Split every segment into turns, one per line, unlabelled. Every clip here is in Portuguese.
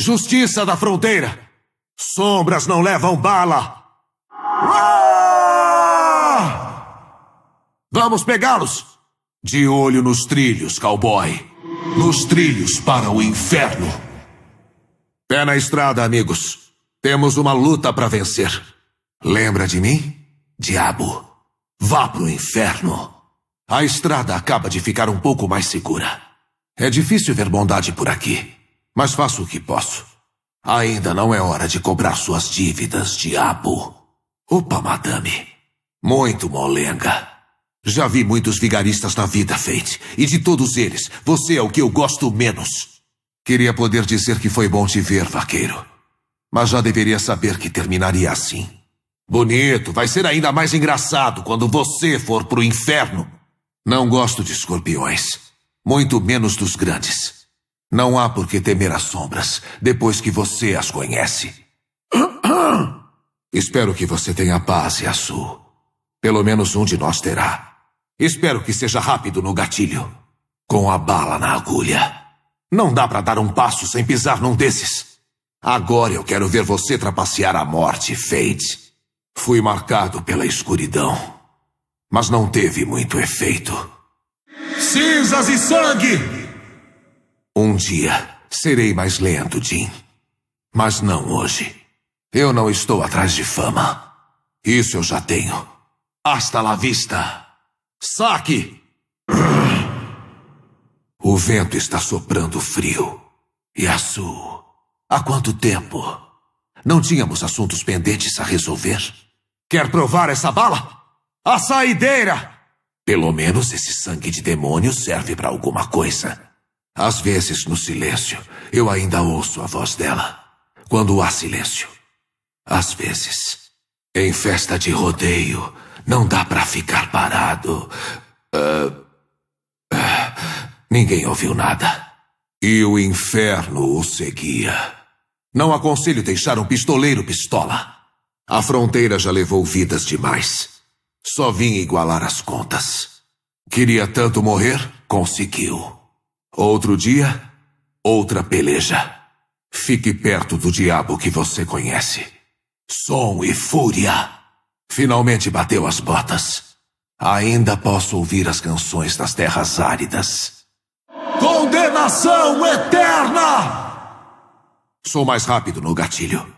Justiça da fronteira! Sombras não levam bala! Ah! Vamos pegá-los! De olho nos trilhos, cowboy. Nos trilhos para o inferno. Pé na estrada, amigos. Temos uma luta para vencer. Lembra de mim? Diabo, vá pro inferno. A estrada acaba de ficar um pouco mais segura. É difícil ver bondade por aqui. Mas faço o que posso. Ainda não é hora de cobrar suas dívidas, diabo. Opa, madame. Muito molenga. Já vi muitos vigaristas na vida, Fate. E de todos eles, você é o que eu gosto menos. Queria poder dizer que foi bom te ver, vaqueiro. Mas já deveria saber que terminaria assim. Bonito, vai ser ainda mais engraçado quando você for pro inferno. Não gosto de escorpiões. Muito menos dos grandes. Não há por que temer as sombras, depois que você as conhece. Espero que você tenha paz, Yasu. Pelo menos um de nós terá. Espero que seja rápido no gatilho. Com a bala na agulha. Não dá para dar um passo sem pisar num desses. Agora eu quero ver você trapacear a morte, Fate. Fui marcado pela escuridão. Mas não teve muito efeito. Cinzas e sangue! Um dia serei mais lento, Jim. Mas não hoje. Eu não estou atrás de fama. Isso eu já tenho. Hasta la vista. Saque! O vento está soprando frio. azul. há quanto tempo? Não tínhamos assuntos pendentes a resolver? Quer provar essa bala? A saideira! Pelo menos esse sangue de demônio serve para alguma coisa. Às vezes, no silêncio, eu ainda ouço a voz dela. Quando há silêncio. Às vezes. Em festa de rodeio, não dá para ficar parado. Uh, uh, ninguém ouviu nada. E o inferno o seguia. Não aconselho deixar um pistoleiro pistola. A fronteira já levou vidas demais. Só vim igualar as contas. Queria tanto morrer? Conseguiu. Outro dia, outra peleja. Fique perto do diabo que você conhece. Som e fúria. Finalmente bateu as botas. Ainda posso ouvir as canções das terras áridas. Condenação eterna! Sou mais rápido no gatilho.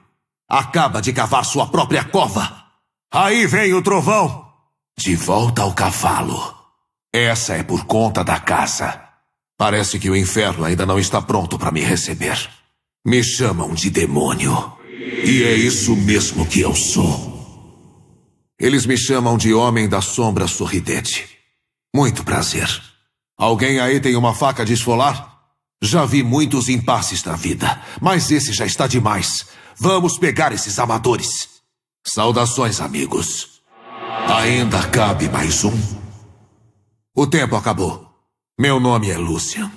Acaba de cavar sua própria cova. Aí vem o trovão. De volta ao cavalo. Essa é por conta da casa. Parece que o inferno ainda não está pronto para me receber. Me chamam de demônio. E é isso mesmo que eu sou. Eles me chamam de Homem da Sombra Sorridente. Muito prazer. Alguém aí tem uma faca de esfolar? Já vi muitos impasses na vida, mas esse já está demais. Vamos pegar esses amadores. Saudações, amigos. Ainda cabe mais um? O tempo acabou. Meu nome é Lucian.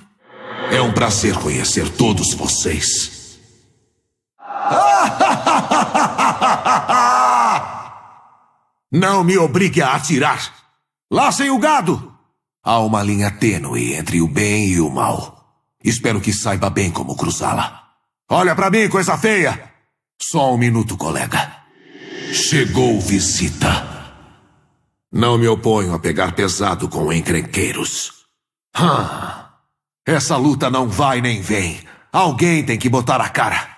É um prazer conhecer todos vocês. Não me obrigue a atirar. Lacem o gado! Há uma linha tênue entre o bem e o mal. Espero que saiba bem como cruzá-la. Olha para mim, coisa feia! Só um minuto, colega. Chegou visita. Não me oponho a pegar pesado com encrenqueiros. Ah, essa luta não vai nem vem. Alguém tem que botar a cara.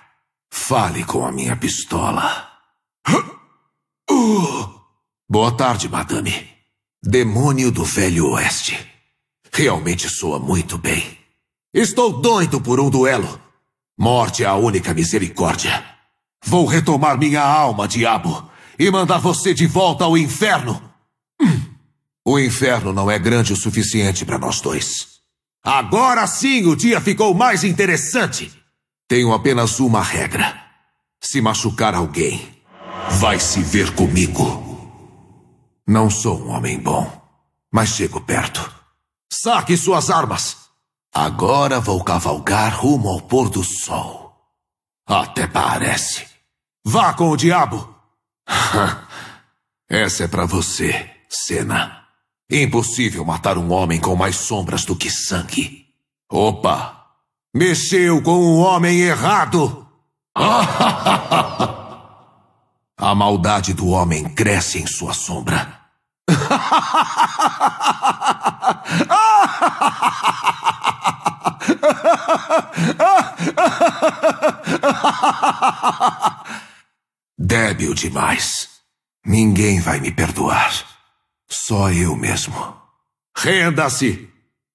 Fale com a minha pistola. Uh! Boa tarde, madame. Demônio do Velho Oeste. Realmente soa muito bem. Estou doido por um duelo. Morte é a única misericórdia. Vou retomar minha alma, diabo, e mandar você de volta ao inferno. O inferno não é grande o suficiente para nós dois. Agora sim o dia ficou mais interessante. Tenho apenas uma regra: se machucar alguém, vai se ver comigo. Não sou um homem bom, mas chego perto. Saque suas armas! Agora vou cavalgar rumo ao pôr do sol. Até parece. Vá com o diabo! Essa é para você, Senna. Impossível matar um homem com mais sombras do que sangue. Opa! Mexeu com um homem errado! A maldade do homem cresce em sua sombra. Débil demais. Ninguém vai me perdoar. Só eu mesmo. Renda-se!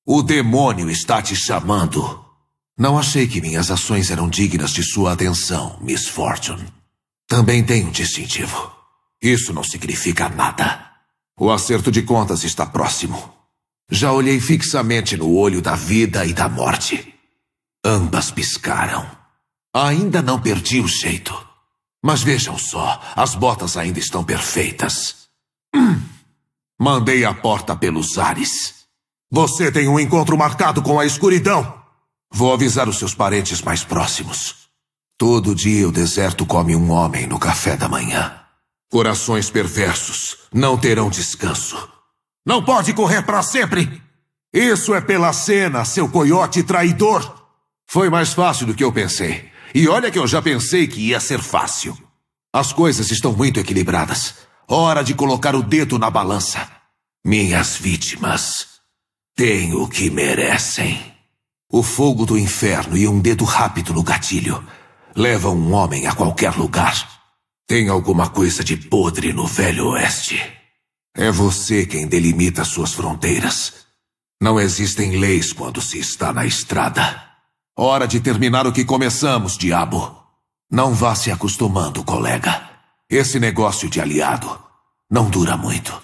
O demônio está te chamando. Não achei que minhas ações eram dignas de sua atenção, Miss Fortune. Também tenho um distintivo. Isso não significa nada. O acerto de contas está próximo. Já olhei fixamente no olho da vida e da morte. Ambas piscaram. Ainda não perdi o jeito. Mas vejam só, as botas ainda estão perfeitas. Hum. Mandei a porta pelos ares. Você tem um encontro marcado com a escuridão. Vou avisar os seus parentes mais próximos. Todo dia o deserto come um homem no café da manhã. Corações perversos não terão descanso. Não pode correr para sempre. Isso é pela cena, seu coiote traidor. Foi mais fácil do que eu pensei. E olha que eu já pensei que ia ser fácil. As coisas estão muito equilibradas. Hora de colocar o dedo na balança. Minhas vítimas têm o que merecem. O fogo do inferno e um dedo rápido no gatilho levam um homem a qualquer lugar. Tem alguma coisa de podre no Velho Oeste. É você quem delimita suas fronteiras. Não existem leis quando se está na estrada. Hora de terminar o que começamos, diabo. Não vá se acostumando, colega. Esse negócio de aliado não dura muito.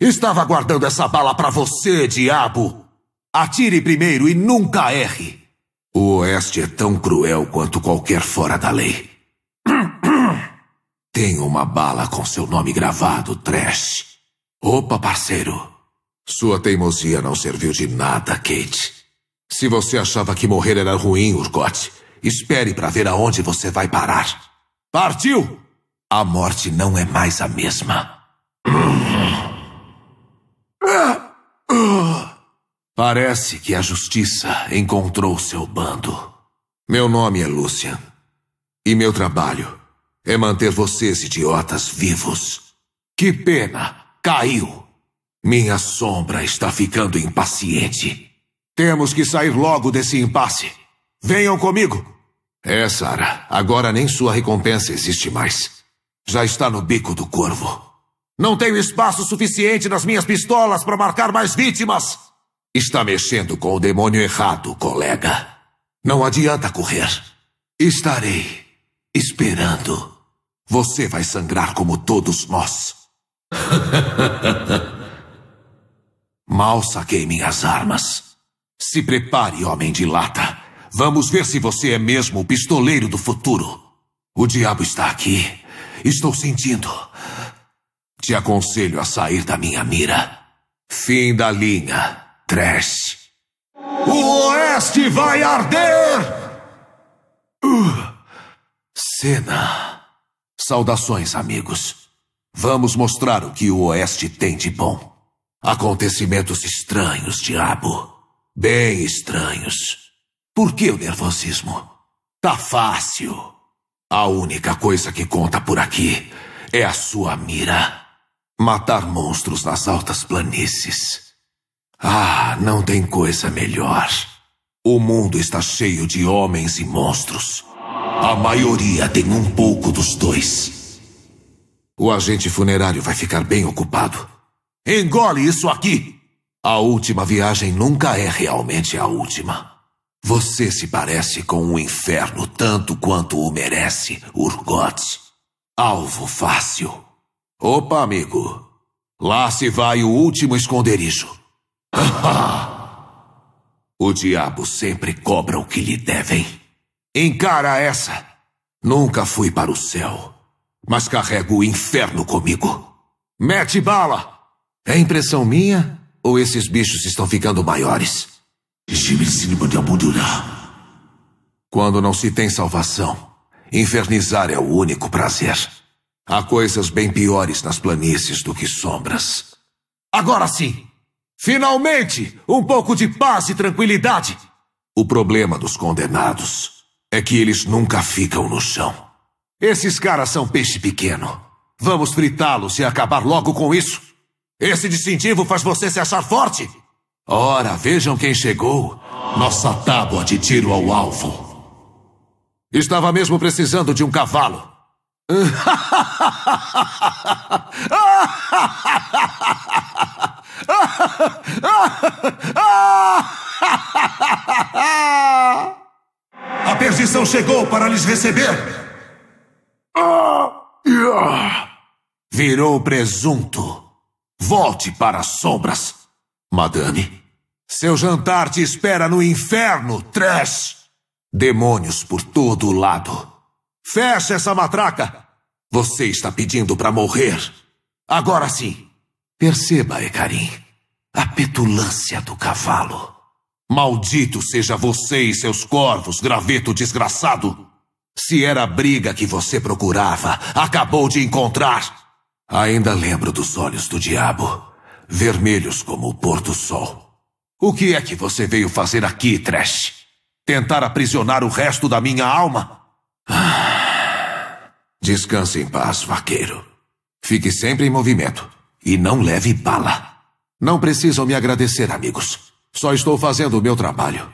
Estava guardando essa bala para você, diabo! Atire primeiro e nunca erre! O Oeste é tão cruel quanto qualquer fora da lei. Tem uma bala com seu nome gravado, Trash. Opa, parceiro. Sua teimosia não serviu de nada, Kate. Se você achava que morrer era ruim, Urgot, espere para ver aonde você vai parar. Partiu! A morte não é mais a mesma. Parece que a justiça encontrou seu bando. Meu nome é Lucian. E meu trabalho é manter vocês, idiotas, vivos. Que pena! Caiu! Minha sombra está ficando impaciente. Temos que sair logo desse impasse. Venham comigo! É, Sara, agora nem sua recompensa existe mais já está no bico do corvo. Não tenho espaço suficiente nas minhas pistolas para marcar mais vítimas. Está mexendo com o demônio errado, colega. Não adianta correr. Estarei esperando. Você vai sangrar como todos nós. Mal saquei minhas armas. Se prepare, homem de lata. Vamos ver se você é mesmo o pistoleiro do futuro. O diabo está aqui Estou sentindo. Te aconselho a sair da minha mira. Fim da linha, Trash. O Oeste vai arder! Uh, cena. Saudações, amigos. Vamos mostrar o que o Oeste tem de bom. Acontecimentos estranhos, diabo. Bem estranhos. Por que o nervosismo? Tá fácil. A única coisa que conta por aqui é a sua mira. Matar monstros nas altas planícies. Ah, não tem coisa melhor. O mundo está cheio de homens e monstros. A maioria tem um pouco dos dois. O agente funerário vai ficar bem ocupado. Engole isso aqui! A última viagem nunca é realmente a última. Você se parece com o inferno tanto quanto o merece, Urgots. Alvo fácil. Opa, amigo. Lá se vai o último esconderijo. o diabo sempre cobra o que lhe devem. Encara essa. Nunca fui para o céu, mas carrego o inferno comigo. Mete bala! É impressão minha ou esses bichos estão ficando maiores? Quando não se tem salvação, infernizar é o único prazer. Há coisas bem piores nas planícies do que sombras. Agora sim! Finalmente! Um pouco de paz e tranquilidade! O problema dos condenados é que eles nunca ficam no chão. Esses caras são peixe pequeno. Vamos fritá-los e acabar logo com isso. Esse distintivo faz você se achar forte! Ora, vejam quem chegou! Nossa tábua de tiro ao alvo. Estava mesmo precisando de um cavalo. A perdição chegou para lhes receber. Virou presunto. Volte para as sombras. Madame, seu jantar te espera no inferno, trash! Demônios por todo o lado. Fecha essa matraca! Você está pedindo para morrer. Agora sim. Perceba, Ecarim, a petulância do cavalo. Maldito seja você e seus corvos, graveto desgraçado! Se era a briga que você procurava, acabou de encontrar. Ainda lembro dos olhos do diabo vermelhos como o pôr do sol. O que é que você veio fazer aqui, Trash? Tentar aprisionar o resto da minha alma? Descanse em paz, vaqueiro. Fique sempre em movimento e não leve bala. Não precisam me agradecer, amigos. Só estou fazendo o meu trabalho.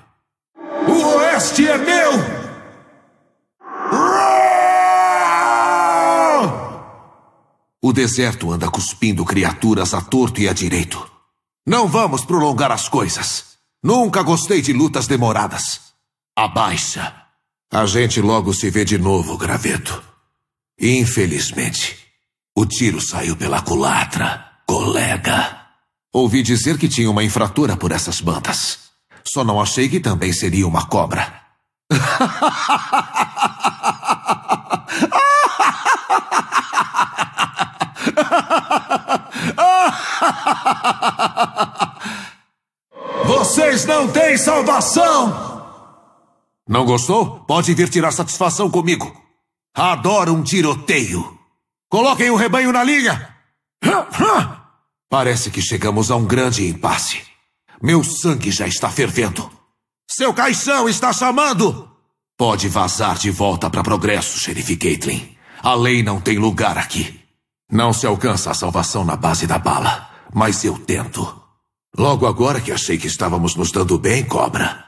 O Oeste é meu! O deserto anda cuspindo criaturas a torto e a direito. Não vamos prolongar as coisas. Nunca gostei de lutas demoradas. Abaixa. A gente logo se vê de novo, graveto. Infelizmente, o tiro saiu pela culatra, colega. Ouvi dizer que tinha uma infratura por essas bandas. Só não achei que também seria uma cobra. Vocês não têm salvação! Não gostou? Pode vir tirar satisfação comigo. Adoro um tiroteio. Coloquem o rebanho na linha! Parece que chegamos a um grande impasse. Meu sangue já está fervendo. Seu caixão está chamando! Pode vazar de volta para Progresso, xerife Caitlin. A lei não tem lugar aqui. Não se alcança a salvação na base da bala, mas eu tento. Logo agora que achei que estávamos nos dando bem, cobra,